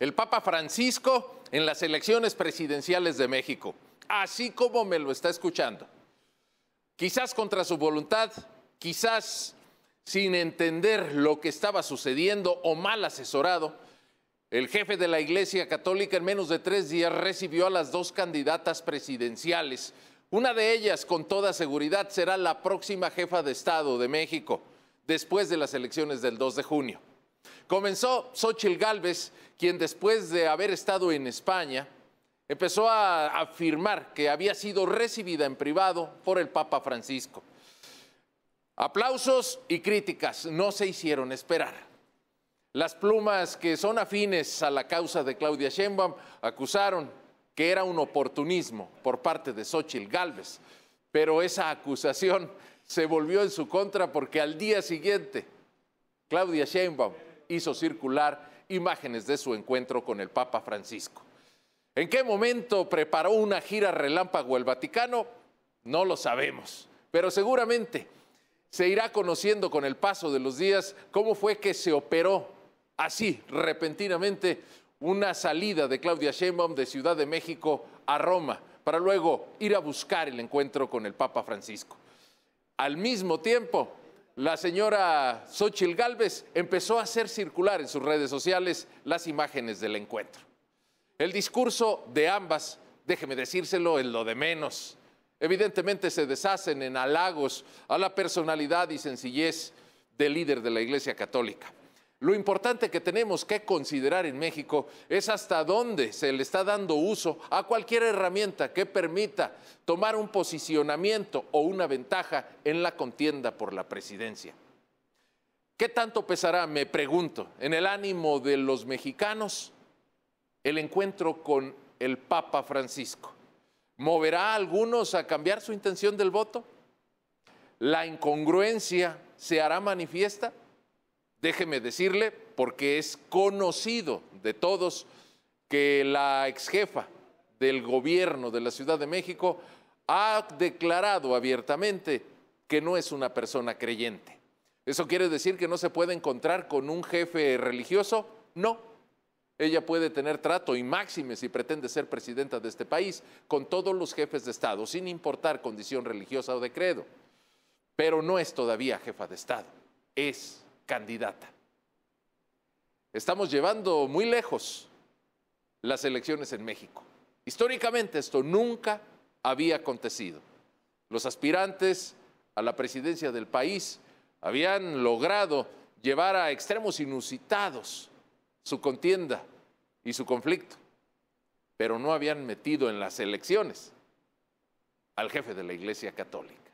el Papa Francisco en las elecciones presidenciales de México, así como me lo está escuchando. Quizás contra su voluntad, quizás sin entender lo que estaba sucediendo o mal asesorado, el jefe de la Iglesia Católica en menos de tres días recibió a las dos candidatas presidenciales. Una de ellas, con toda seguridad, será la próxima jefa de Estado de México después de las elecciones del 2 de junio. Comenzó Xochitl Gálvez, quien después de haber estado en España, empezó a afirmar que había sido recibida en privado por el Papa Francisco. Aplausos y críticas no se hicieron esperar. Las plumas que son afines a la causa de Claudia Sheinbaum acusaron que era un oportunismo por parte de Xochitl Gálvez, pero esa acusación se volvió en su contra porque al día siguiente Claudia Sheinbaum hizo circular imágenes de su encuentro con el Papa Francisco. ¿En qué momento preparó una gira relámpago el Vaticano? No lo sabemos, pero seguramente se irá conociendo con el paso de los días cómo fue que se operó así, repentinamente, una salida de Claudia Sheinbaum de Ciudad de México a Roma, para luego ir a buscar el encuentro con el Papa Francisco. Al mismo tiempo, la señora Xochil Gálvez empezó a hacer circular en sus redes sociales las imágenes del encuentro. El discurso de ambas, déjeme decírselo, es lo de menos. Evidentemente se deshacen en halagos a la personalidad y sencillez del líder de la Iglesia Católica. Lo importante que tenemos que considerar en México es hasta dónde se le está dando uso a cualquier herramienta que permita tomar un posicionamiento o una ventaja en la contienda por la presidencia. ¿Qué tanto pesará, me pregunto, en el ánimo de los mexicanos el encuentro con el Papa Francisco? ¿Moverá a algunos a cambiar su intención del voto? ¿La incongruencia se hará manifiesta? déjeme decirle, porque es conocido de todos, que la exjefa del gobierno de la Ciudad de México ha declarado abiertamente que no es una persona creyente. ¿Eso quiere decir que no se puede encontrar con un jefe religioso? No. Ella puede tener trato y máxime si pretende ser presidenta de este país con todos los jefes de Estado, sin importar condición religiosa o de credo. Pero no es todavía jefa de Estado, es candidata. Estamos llevando muy lejos las elecciones en México. Históricamente esto nunca había acontecido. Los aspirantes a la presidencia del país habían logrado llevar a extremos inusitados su contienda y su conflicto, pero no habían metido en las elecciones al jefe de la Iglesia Católica.